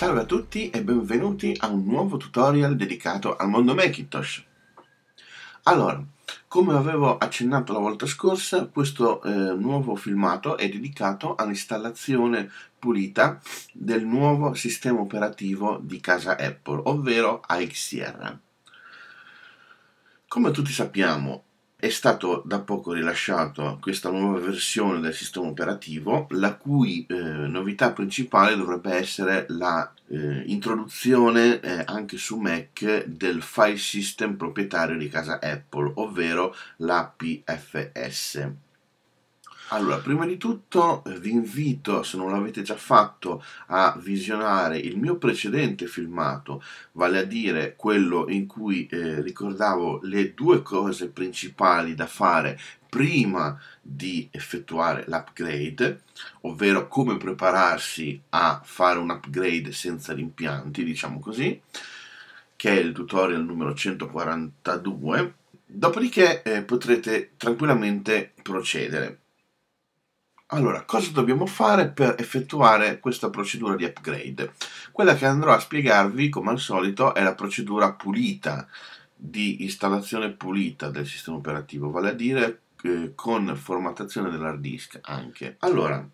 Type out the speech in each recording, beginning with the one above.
Salve a tutti e benvenuti a un nuovo tutorial dedicato al mondo Macintosh. Allora, come avevo accennato la volta scorsa, questo eh, nuovo filmato è dedicato all'installazione pulita del nuovo sistema operativo di casa Apple, ovvero AXR. Come tutti sappiamo, è stato da poco rilasciato questa nuova versione del sistema operativo, la cui eh, novità principale dovrebbe essere la eh, introduzione eh, anche su Mac del file system proprietario di casa Apple, ovvero l'APFS. Allora, prima di tutto eh, vi invito, se non l'avete già fatto, a visionare il mio precedente filmato, vale a dire quello in cui eh, ricordavo le due cose principali da fare prima di effettuare l'upgrade, ovvero come prepararsi a fare un upgrade senza rimpianti, diciamo così, che è il tutorial numero 142. Dopodiché eh, potrete tranquillamente procedere. Allora, cosa dobbiamo fare per effettuare questa procedura di upgrade? Quella che andrò a spiegarvi, come al solito, è la procedura pulita, di installazione pulita del sistema operativo, vale a dire eh, con formattazione dell'hard disk anche. Allora,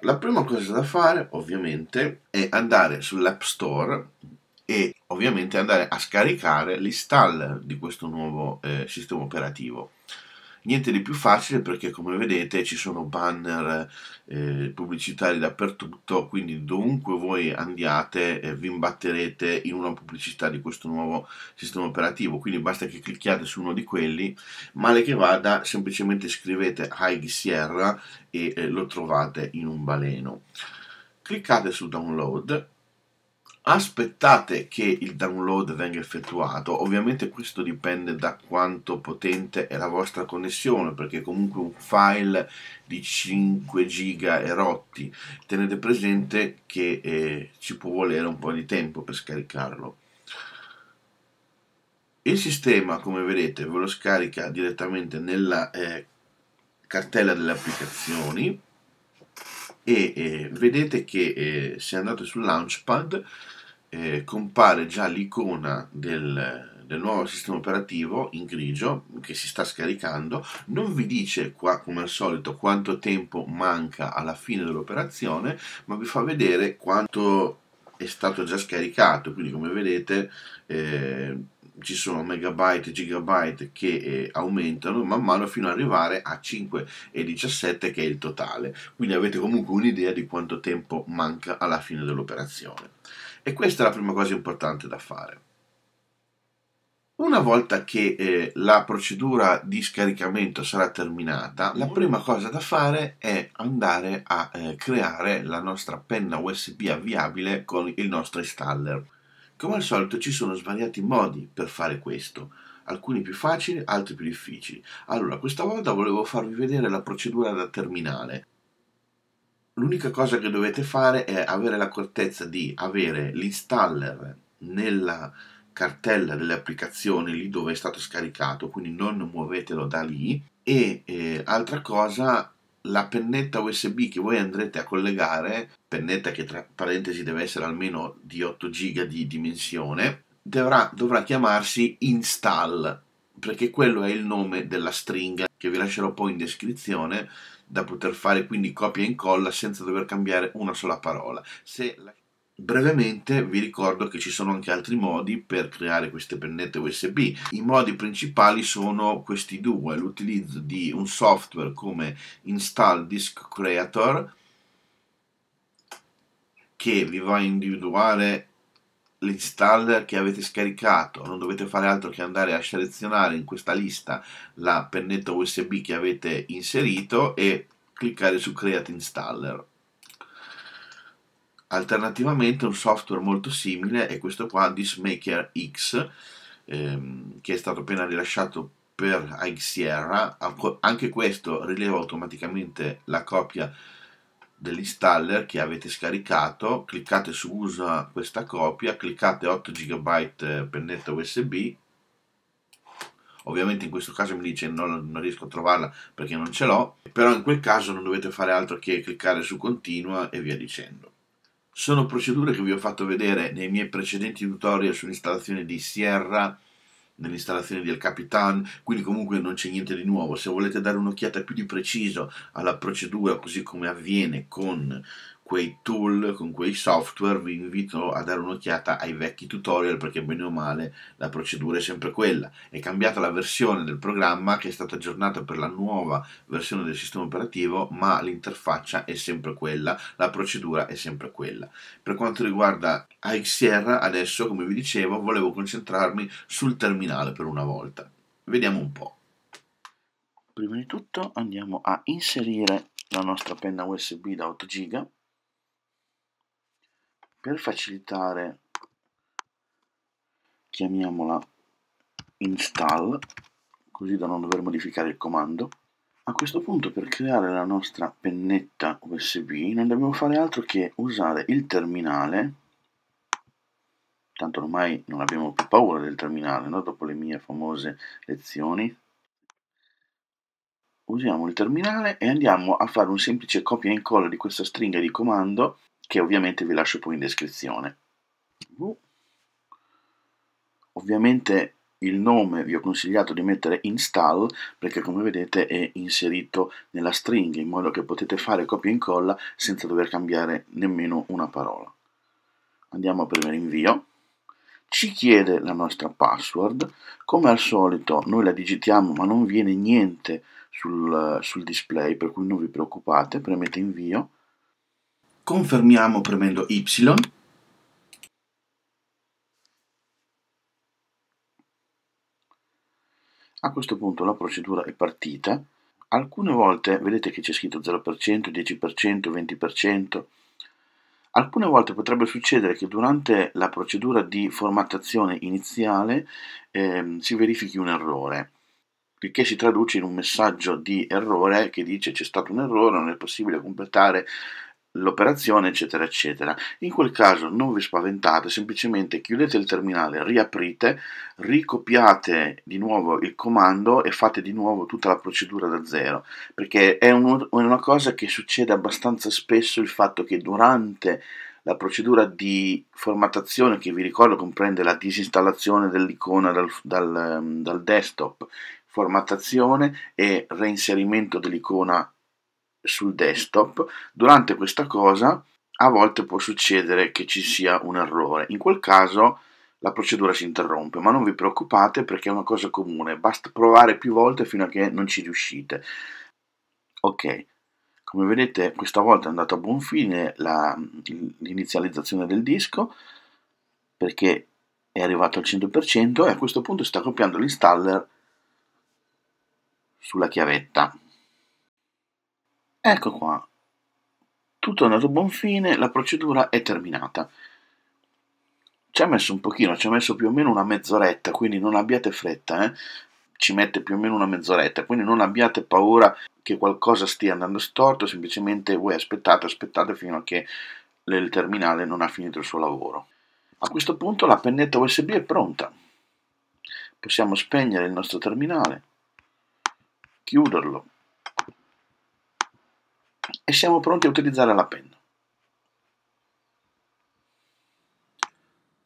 la prima cosa da fare, ovviamente, è andare sull'App Store e ovviamente andare a scaricare l'install di questo nuovo eh, sistema operativo. Niente di più facile perché come vedete ci sono banner eh, pubblicitari dappertutto, quindi dovunque voi andiate eh, vi imbatterete in una pubblicità di questo nuovo sistema operativo, quindi basta che clicchiate su uno di quelli, male che vada semplicemente scrivete High Sierra e eh, lo trovate in un baleno. Cliccate su download Aspettate che il download venga effettuato, ovviamente questo dipende da quanto potente è la vostra connessione, perché comunque un file di 5 giga è rotti, tenete presente che eh, ci può volere un po' di tempo per scaricarlo. Il sistema, come vedete, ve lo scarica direttamente nella eh, cartella delle applicazioni e eh, vedete che eh, se andate sul Launchpad eh, compare già l'icona del, del, nuovo sistema operativo in grigio che si sta scaricando, non vi dice qua come al solito quanto tempo manca alla fine dell'operazione, ma vi fa vedere quanto è stato già scaricato, quindi come vedete eh, ci sono megabyte e gigabyte che eh, aumentano man mano fino ad arrivare a 5,17 che è il totale, quindi avete comunque un'idea di quanto tempo manca alla fine dell'operazione. E questa è la prima cosa importante da fare. Una volta che eh, la procedura di scaricamento sarà terminata, la prima cosa da fare è andare a eh, creare la nostra penna USB avviabile con il nostro installer. Come al solito ci sono svariati modi per fare questo, alcuni più facili, altri più difficili. Allora, questa volta volevo farvi vedere la procedura da terminale l'unica cosa che dovete fare è avere l'accortezza di avere l'installer nella cartella delle applicazioni lì dove è stato scaricato, quindi non muovetelo da lì. E eh, altra cosa, la pennetta USB che voi andrete a collegare, pennetta che tra parentesi deve essere almeno di 8 giga di dimensione, dovrà, dovrà chiamarsi install, perché quello è il nome della stringa che vi lascerò poi in descrizione da poter fare quindi copia e incolla senza dover cambiare una sola parola. Se la... Brevemente vi ricordo che ci sono anche altri modi per creare queste pennette USB. I modi principali sono questi due, l'utilizzo di un software come Install Disk Creator che vi va a individuare l'installer che avete scaricato non dovete fare altro che andare a selezionare in questa lista la pennetta usb che avete inserito e cliccare su create installer alternativamente un software molto simile è questo qua dismaker x ehm, che è stato appena rilasciato per Xierra anche questo rileva automaticamente la copia dell'installer che avete scaricato, cliccate su usa questa copia, cliccate 8 GB eh, pennetta USB, ovviamente in questo caso mi dice non, non riesco a trovarla perché non ce l'ho, però in quel caso non dovete fare altro che cliccare su continua e via dicendo. Sono procedure che vi ho fatto vedere nei miei precedenti tutorial sull'installazione di Sierra nell'installazione del Capitan, quindi comunque non c'è niente di nuovo. Se volete dare un'occhiata più di preciso alla procedura, così come avviene con quei tool, con quei software, vi invito a dare un'occhiata ai vecchi tutorial perché bene o male la procedura è sempre quella. È cambiata la versione del programma che è stata aggiornata per la nuova versione del sistema operativo, ma l'interfaccia è sempre quella, la procedura è sempre quella. Per quanto riguarda AXR, adesso, come vi dicevo, volevo concentrarmi sul terminale per una volta. Vediamo un po'. Prima di tutto andiamo a inserire la nostra penna USB da 8 giga per facilitare chiamiamola install così da non dover modificare il comando a questo punto per creare la nostra pennetta usb non dobbiamo fare altro che usare il terminale tanto ormai non abbiamo più paura del terminale no? dopo le mie famose lezioni usiamo il terminale e andiamo a fare un semplice copia e incolla di questa stringa di comando che ovviamente vi lascio poi in descrizione. Uh. Ovviamente il nome vi ho consigliato di mettere install perché come vedete è inserito nella stringa in modo che potete fare copia e incolla senza dover cambiare nemmeno una parola. Andiamo a premere invio. Ci chiede la nostra password, come al solito noi la digitiamo ma non viene niente sul, sul display per cui non vi preoccupate, premete invio confermiamo premendo Y A questo punto la procedura è partita. Alcune volte vedete che c'è scritto 0%, 10%, 20%. Alcune volte potrebbe succedere che durante la procedura di formattazione iniziale ehm, si verifichi un errore, il che si traduce in un messaggio di errore che dice c'è stato un errore, non è possibile completare l'operazione, eccetera, eccetera. In quel caso non vi spaventate, semplicemente chiudete il terminale, riaprite, ricopiate di nuovo il comando e fate di nuovo tutta la procedura da zero, perché è, un, una cosa che succede abbastanza spesso il fatto che durante la procedura di formattazione che vi ricordo comprende la disinstallazione dell'icona dal, dal, dal desktop, formattazione e reinserimento dell'icona sul desktop, durante questa cosa a volte può succedere che ci sia un errore. In quel caso la procedura si interrompe, ma non vi preoccupate perché è una cosa comune, basta provare più volte fino a che non ci riuscite. Ok, come vedete questa volta è andata a buon fine la, mm, l'inizializzazione del disco perché è arrivato al 100% e a questo punto sta copiando l'installer sulla chiavetta. Ecco qua. Tutto è andato a buon fine, la procedura è terminata. Ci ha messo un pochino, ci ha messo più o meno una mezz'oretta, quindi non abbiate fretta, eh? ci mette più o meno una mezz'oretta, quindi non abbiate paura che qualcosa stia andando storto, semplicemente voi aspettate, aspettate fino a che il terminale non ha finito il suo lavoro. A questo punto la pennetta USB è pronta. Possiamo spegnere il nostro terminale, chiuderlo e siamo pronti a utilizzare la penna.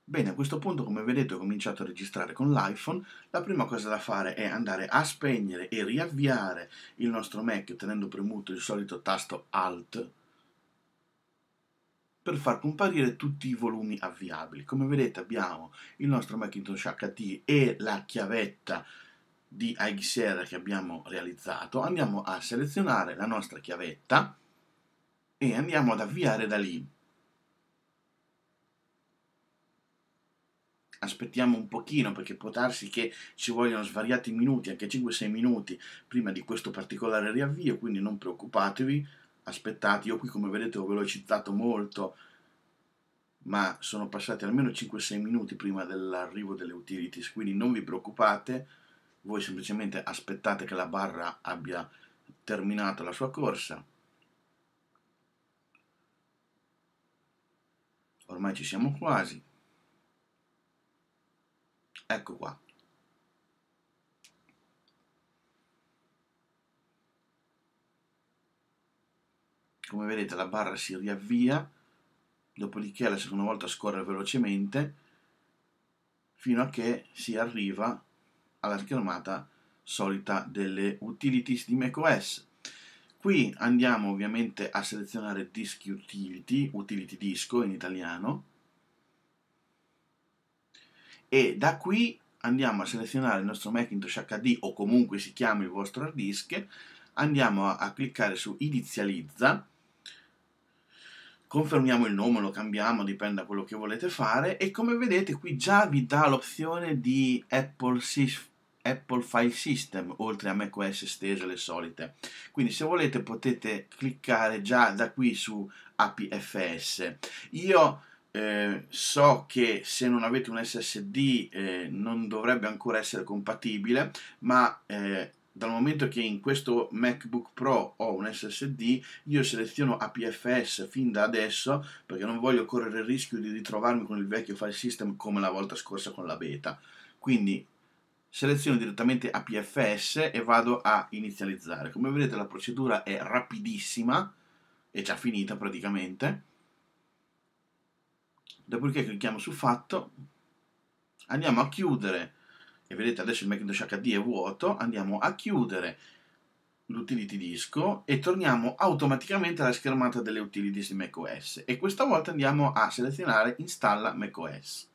Bene, a questo punto come vedete ho cominciato a registrare con l'iPhone, la prima cosa da fare è andare a spegnere e riavviare il nostro Mac tenendo premuto il solito tasto Alt per far comparire tutti i volumi avviabili. Come vedete abbiamo il nostro Macintosh HD e la chiavetta di iXR che abbiamo realizzato. Andiamo a selezionare la nostra chiavetta e andiamo ad avviare da lì. Aspettiamo un pochino perché può darsi che ci vogliano svariati minuti, anche 5-6 minuti prima di questo particolare riavvio, quindi non preoccupatevi, aspettate. Io qui come vedete ho velocizzato molto, ma sono passati almeno 5-6 minuti prima dell'arrivo delle utilities, quindi non vi preoccupate, voi semplicemente aspettate che la barra abbia terminato la sua corsa ormai ci siamo quasi ecco qua come vedete la barra si riavvia dopodiché la seconda volta scorre velocemente fino a che si arriva alla schermata solita delle utilities di macOS Qui andiamo ovviamente a selezionare dischi utility, utility disco in italiano, e da qui andiamo a selezionare il nostro Macintosh HD o comunque si chiama il vostro hard disk, andiamo a, a cliccare su inizializza, confermiamo il nome, lo cambiamo, dipende da quello che volete fare e come vedete qui già vi dà l'opzione di Apple System Apple File System oltre a macOS stese le solite quindi se volete potete cliccare già da qui su APFS io eh, so che se non avete un SSD eh, non dovrebbe ancora essere compatibile ma eh, dal momento che in questo MacBook Pro ho un SSD, io seleziono APFS fin da adesso perché non voglio correre il rischio di ritrovarmi con il vecchio file system come la volta scorsa con la beta. Quindi seleziono direttamente APFS e vado a inizializzare. Come vedete la procedura è rapidissima, è già finita praticamente. Dopodiché clicchiamo su Fatto, andiamo a chiudere, e vedete adesso il Macintosh HD è vuoto, andiamo a chiudere l'utility disco e torniamo automaticamente alla schermata delle utilities di macOS e questa volta andiamo a selezionare installa macOS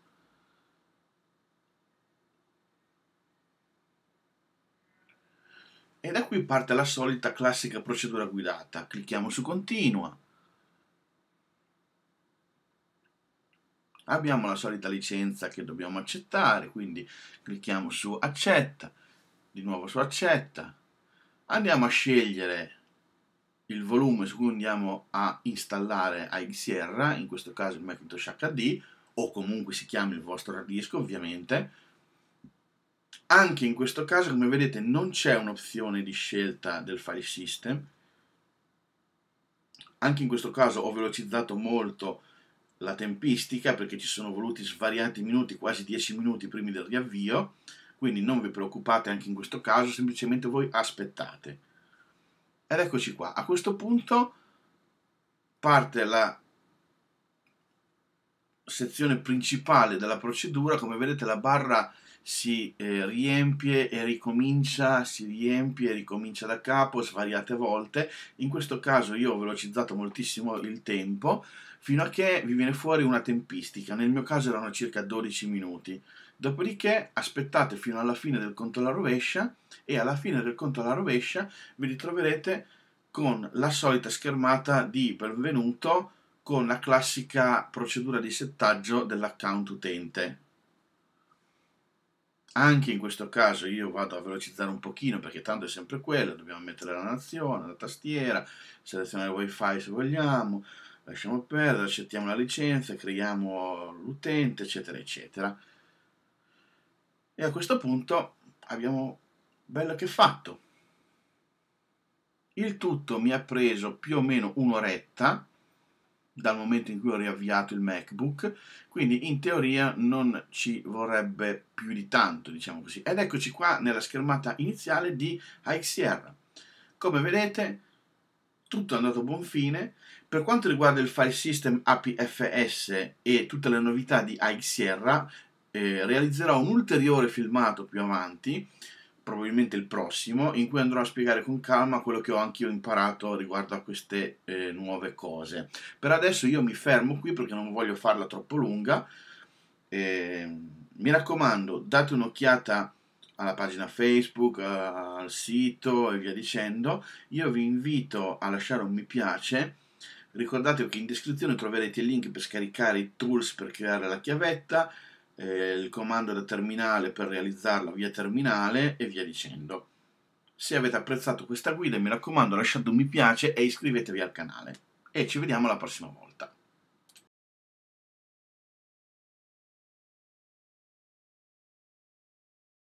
E da qui parte la solita classica procedura guidata. Clicchiamo su continua. Abbiamo la solita licenza che dobbiamo accettare, quindi clicchiamo su accetta, di nuovo su accetta. Andiamo a scegliere il volume su cui andiamo a installare AXR, in questo caso il Macintosh HD, o comunque si chiama il vostro hard disk ovviamente, anche in questo caso, come vedete, non c'è un'opzione di scelta del file system. Anche in questo caso ho velocizzato molto la tempistica perché ci sono voluti svariati minuti, quasi 10 minuti prima del riavvio, quindi non vi preoccupate anche in questo caso, semplicemente voi aspettate. Ed eccoci qua, a questo punto parte la sezione principale della procedura, come vedete la barra si eh, riempie e ricomincia, si riempie e ricomincia da capo svariate volte. In questo caso io ho velocizzato moltissimo il tempo fino a che vi viene fuori una tempistica, nel mio caso erano circa 12 minuti. Dopodiché aspettate fino alla fine del conto alla rovescia e alla fine del conto alla rovescia vi ritroverete con la solita schermata di benvenuto con la classica procedura di settaggio dell'account utente anche in questo caso io vado a velocizzare un pochino perché tanto è sempre quello, dobbiamo mettere la nazione, la tastiera, selezionare wifi se vogliamo, lasciamo perdere, accettiamo la licenza, creiamo l'utente, eccetera, eccetera. E a questo punto abbiamo bello che fatto. Il tutto mi ha preso più o meno un'oretta, dal momento in cui ho riavviato il MacBook, quindi in teoria non ci vorrebbe più di tanto, diciamo così. Ed eccoci qua nella schermata iniziale di AXR. Come vedete, tutto è andato a buon fine. Per quanto riguarda il file system APFS e tutte le novità di AXR, eh, realizzerò un ulteriore filmato più avanti probabilmente il prossimo, in cui andrò a spiegare con calma quello che ho anch'io imparato riguardo a queste eh, nuove cose. Per adesso io mi fermo qui perché non voglio farla troppo lunga. Eh, mi raccomando, date un'occhiata alla pagina Facebook, eh, al sito e via dicendo. Io vi invito a lasciare un mi piace. Ricordate che in descrizione troverete il link per scaricare i tools per creare la chiavetta eh, il comando da terminale per realizzarla via terminale e via dicendo. Se avete apprezzato questa guida mi raccomando lasciate un mi piace e iscrivetevi al canale e ci vediamo la prossima volta.